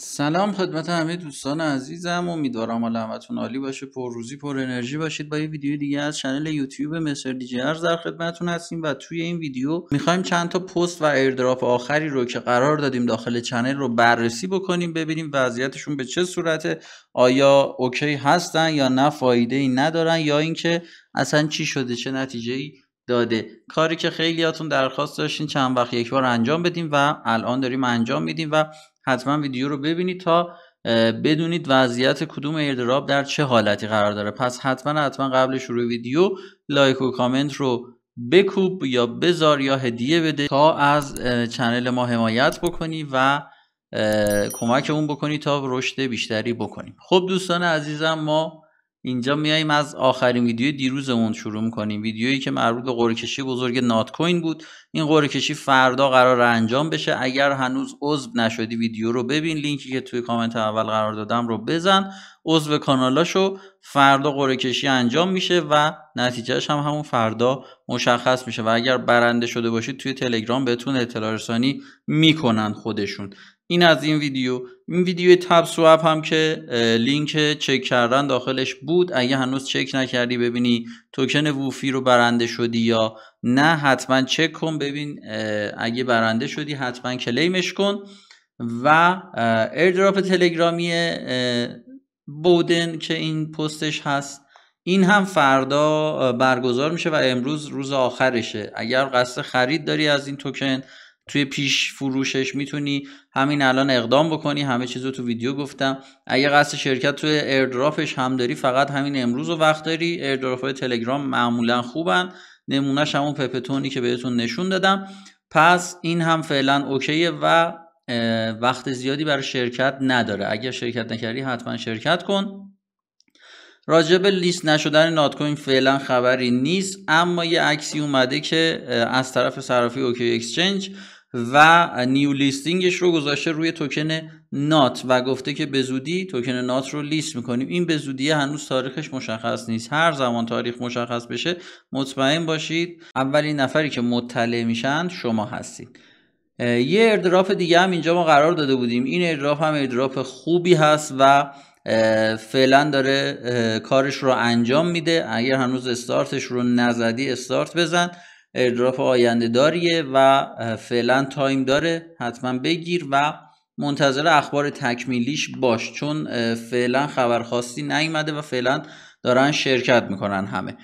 سلام خدمت همه دوستان عزیزم امیدوارم حال همتون عالی باشه پر روزی پر انرژی باشید با یه ویدیو دیگه از چنل یوتیوب مستر دیجر در خدمتتون هستیم و توی این ویدیو میخوایم چند تا پست و ایردراپ آخری رو که قرار دادیم داخل چنل رو بررسی بکنیم ببینیم وضعیتشون به چه صورته آیا اوکی هستن یا نه فایده ای ندارن یا اینکه اصلا چی شده چه نتیجه ای داده کاری که خیلیاتون درخواست داشتین چند وقت یک بار انجام بدیم و الان داریم انجام میدیم و حتما ویدیو رو ببینید تا بدونید وضعیت کدوم ایردراب در چه حالتی قرار داره پس حتما حتما قبل شروع ویدیو لایک و کامنت رو بکوب یا بذار یا هدیه بده تا از چنل ما حمایت بکنی و کمک اون بکنی تا رشد بیشتری بکنیم خب دوستان عزیزم ما اینجا میاییم از آخرین ویدیو دیروزمون شروع میکنیم ویدیویی که مربوط به قرعه کشی بزرگ نات کوین بود این قرعه کشی فردا قرار انجام بشه اگر هنوز عضو نشدی ویدیو رو ببین لینکی که توی کامنت اول قرار دادم رو بزن عضو کانالاشو فردا قرعه کشی انجام میشه و نتیجهش هم همون فردا مشخص میشه و اگر برنده شده باشید توی تلگرام بهتون اطلاع رسانی میکنن خودشون این از این ویدیو این ویدیو تب سواب هم که لینک چک کردن داخلش بود اگه هنوز چک نکردی ببینی توکن ووفی رو برنده شدی یا نه حتما چک کن ببین اگه برنده شدی حتما کلیمش کن و ایردراپ تلگرامی بودن که این پستش هست این هم فردا برگزار میشه و امروز روز آخرشه اگر قصد خرید داری از این توکن توی پیش فروشش میتونی همین الان اقدام بکنی همه چیز رو تو ویدیو گفتم اگه قصد شرکت توی ایردرافش هم داری فقط همین امروز و وقت داری ایردراف های تلگرام معمولا خوبن نمونهش همون پپتونی که بهتون نشون دادم پس این هم فعلا اوکیه و وقت زیادی برای شرکت نداره اگر شرکت نکردی حتما شرکت کن راجع به لیست نشدن کوین فعلا خبری نیست اما یه عکسی اومده که از طرف صرافی اوکی اکسچنج و نیو لیستینگش رو گذاشته روی توکن نات و گفته که به زودی توکن نات رو لیست میکنیم این به زودی هنوز تاریخش مشخص نیست هر زمان تاریخ مشخص بشه مطمئن باشید اولین نفری که مطلع میشند شما هستید یه اردراف دیگه هم اینجا ما قرار داده بودیم این اردراف هم اردراف خوبی هست و فعلا داره کارش رو انجام میده اگر هنوز استارتش رو نزدی استارت بزن ایردراپ آینده داریه و فعلا تایم داره حتما بگیر و منتظر اخبار تکمیلیش باش چون فعلا خبر خاصی نیومده و فعلا دارن شرکت میکنن همه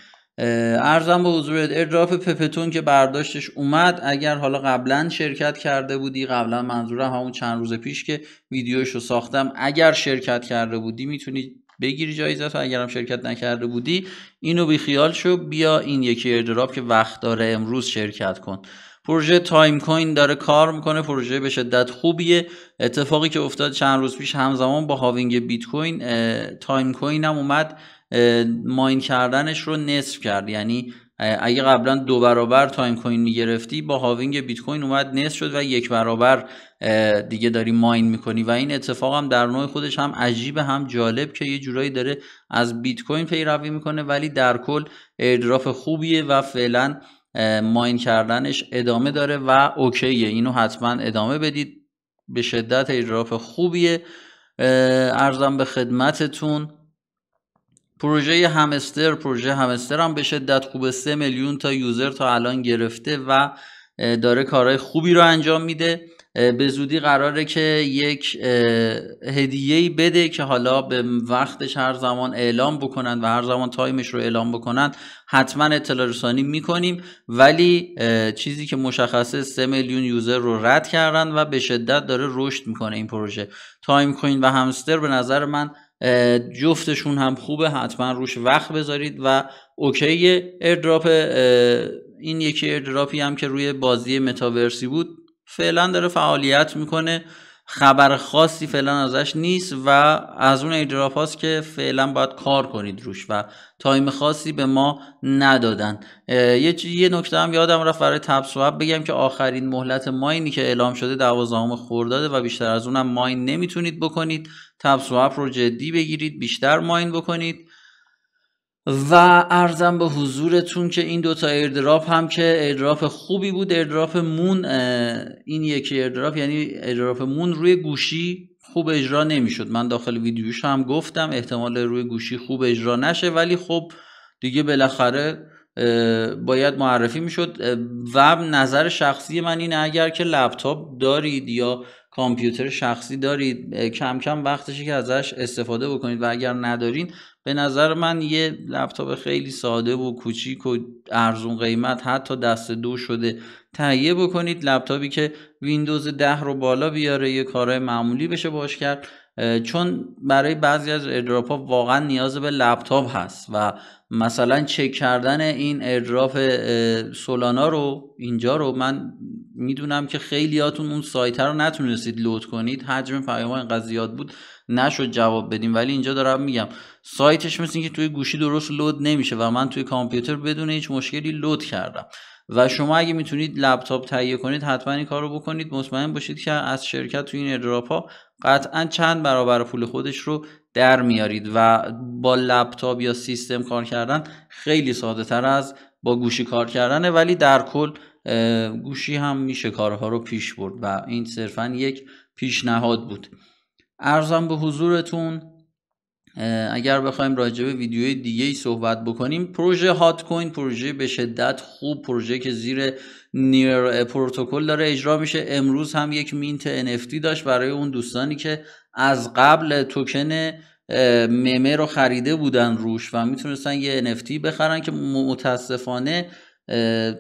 ارزم به حضورت ایردراپ پپتون که برداشتش اومد اگر حالا قبلا شرکت کرده بودی قبلا منظورم همون چند روز پیش که ویدیوش رو ساختم اگر شرکت کرده بودی میتونی بگیری جایزه تو اگرم شرکت نکرده بودی اینو بی خیال شو بیا این یکی ایردراب که وقت داره امروز شرکت کن پروژه تایم کوین داره کار میکنه پروژه به شدت خوبیه اتفاقی که افتاد چند روز پیش همزمان با هاوینگ بیت کوین تایم کوین هم اومد ماین کردنش رو نصف کرد یعنی اگه قبلا دو برابر تایم کوین میگرفتی با هاوینگ بیت کوین اومد نصف شد و یک برابر دیگه داری ماین میکنی و این اتفاق هم در نوع خودش هم عجیب هم جالب که یه جورایی داره از بیت کوین پیروی میکنه ولی در کل ایردراف خوبیه و فعلا ماین کردنش ادامه داره و اوکیه اینو حتما ادامه بدید به شدت ایردراف خوبیه ارزم به خدمتتون پروژه همستر پروژه همستر هم به شدت خوبه 3 میلیون تا یوزر تا الان گرفته و داره کارهای خوبی رو انجام میده به زودی قراره که یک هدیه بده که حالا به وقتش هر زمان اعلام بکنند و هر زمان تایمش رو اعلام بکنند حتما اطلاع رسانی میکنیم ولی چیزی که مشخصه 3 میلیون یوزر رو رد کردن و به شدت داره رشد میکنه این پروژه تایم کوین و همستر به نظر من جفتشون هم خوبه حتما روش وقت بذارید و اوکی ایردراپ این یکی ایردراپی هم که روی بازی متاورسی بود فعلا داره فعالیت میکنه خبر خاصی فعلا ازش نیست و از اون ایدراپ هاست که فعلا باید کار کنید روش و تایم خاصی به ما ندادن یه یه نکته هم یادم رفت برای تب بگم که آخرین مهلت ماینی که اعلام شده دوازدهم خورداده و بیشتر از اونم ماین نمیتونید بکنید تب رو جدی بگیرید بیشتر ماین بکنید و ارزم به حضورتون که این دوتا ایردراپ هم که ایردراپ خوبی بود ایردراپ مون این یکی ایردراپ یعنی ایردراپ مون روی گوشی خوب اجرا نمیشد من داخل ویدیوش هم گفتم احتمال روی گوشی خوب اجرا نشه ولی خب دیگه بالاخره باید معرفی میشد و نظر شخصی من اینه اگر که لپتاپ دارید یا کامپیوتر شخصی دارید کم کم وقتشی که ازش استفاده بکنید و اگر ندارین به نظر من یه لپتاپ خیلی ساده و کوچیک و ارزون قیمت حتی دست دو شده تهیه بکنید لپتاپی که ویندوز ده رو بالا بیاره یه کارهای معمولی بشه باش کرد چون برای بعضی از ایردراپ ها واقعا نیاز به لپتاپ هست و مثلا چک کردن این ایردراپ سولانا رو اینجا رو من میدونم که خیلیاتون اون سایت رو نتونستید لود کنید حجم پیام ها اینقدر زیاد بود نشد جواب بدیم ولی اینجا دارم میگم سایتش مثل اینکه توی گوشی درست لود نمیشه و من توی کامپیوتر بدون هیچ مشکلی لود کردم و شما اگه میتونید لپتاپ تهیه کنید حتما این کار رو بکنید مطمئن باشید که از شرکت تو این ادراپ ها قطعا چند برابر پول خودش رو در میارید و با لپتاپ یا سیستم کار کردن خیلی ساده تر از با گوشی کار کردنه ولی در کل گوشی هم میشه کارها رو پیش برد و این صرفا یک پیشنهاد بود ارزم به حضورتون اگر بخوایم راجع به ویدیوی دیگه ای صحبت بکنیم پروژه هات کوین پروژه به شدت خوب پروژه که زیر نیر پروتکل داره اجرا میشه امروز هم یک مینت NFT داشت برای اون دوستانی که از قبل توکن ممه رو خریده بودن روش و میتونستن یه NFT بخرن که متاسفانه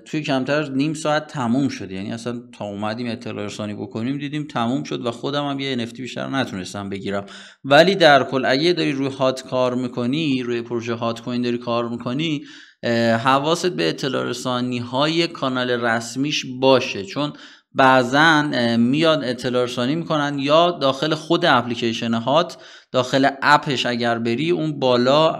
توی کمتر نیم ساعت تموم شد یعنی اصلا تا اومدیم اطلاع رسانی بکنیم دیدیم تموم شد و خودم هم یه NFT بیشتر نتونستم بگیرم ولی در کل اگه داری روی هات کار میکنی روی پروژه هات کوین داری کار میکنی حواست به اطلاع رسانی های کانال رسمیش باشه چون بعضا میاد اطلاع رسانی میکنن یا داخل خود اپلیکیشن هات داخل اپش اگر بری اون بالا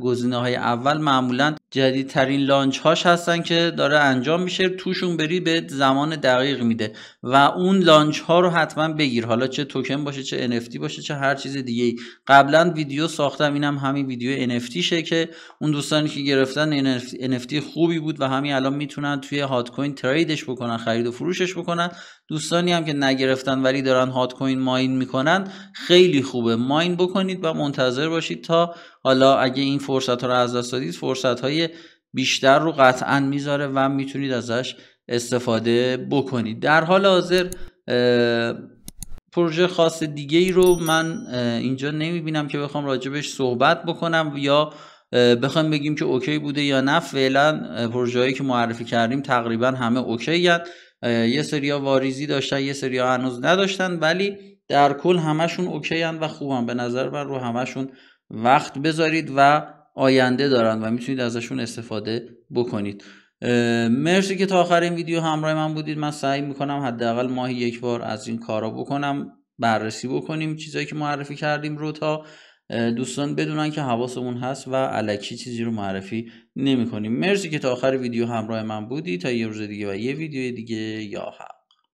گزینه های اول معمولا جدیدترین لانچ هاش هستن که داره انجام میشه توشون بری به زمان دقیق میده و اون لانچ ها رو حتما بگیر حالا چه توکن باشه چه NFT باشه چه هر چیز دیگه ای قبلا ویدیو ساختم اینم همین ویدیو NFT شه که اون دوستانی که گرفتن NFT خوبی بود و همین الان میتونن توی هات کوین تریدش بکنن خرید و فروشش بکنن دوستانی هم که نگرفتن ولی دارن هات کوین ماین میکنن خیلی خوبه ماین بکنید و منتظر باشید تا حالا اگه این فرصت ها رو از دست دادید فرصت های بیشتر رو قطعا میذاره و میتونید ازش استفاده بکنید در حال حاضر پروژه خاص دیگه ای رو من اینجا نمیبینم که بخوام راجبش صحبت بکنم یا بخوام بگیم که اوکی بوده یا نه فعلا هایی که معرفی کردیم تقریبا همه اوکی هست یه ها واریزی داشتن یه ها هنوز نداشتن ولی در کل همشون اوکی هن و خوبن به نظر من رو همشون وقت بذارید و آینده دارن و میتونید ازشون استفاده بکنید مرسی که تا آخر این ویدیو همراه من بودید من سعی میکنم حداقل ماهی یک بار از این کارا بکنم بررسی بکنیم چیزایی که معرفی کردیم رو تا دوستان بدونن که حواسمون هست و علکی چیزی رو معرفی نمیکنیم. مرسی که تا آخر ویدیو همراه من بودی تا یه روز دیگه و یه ویدیو دیگه یا هم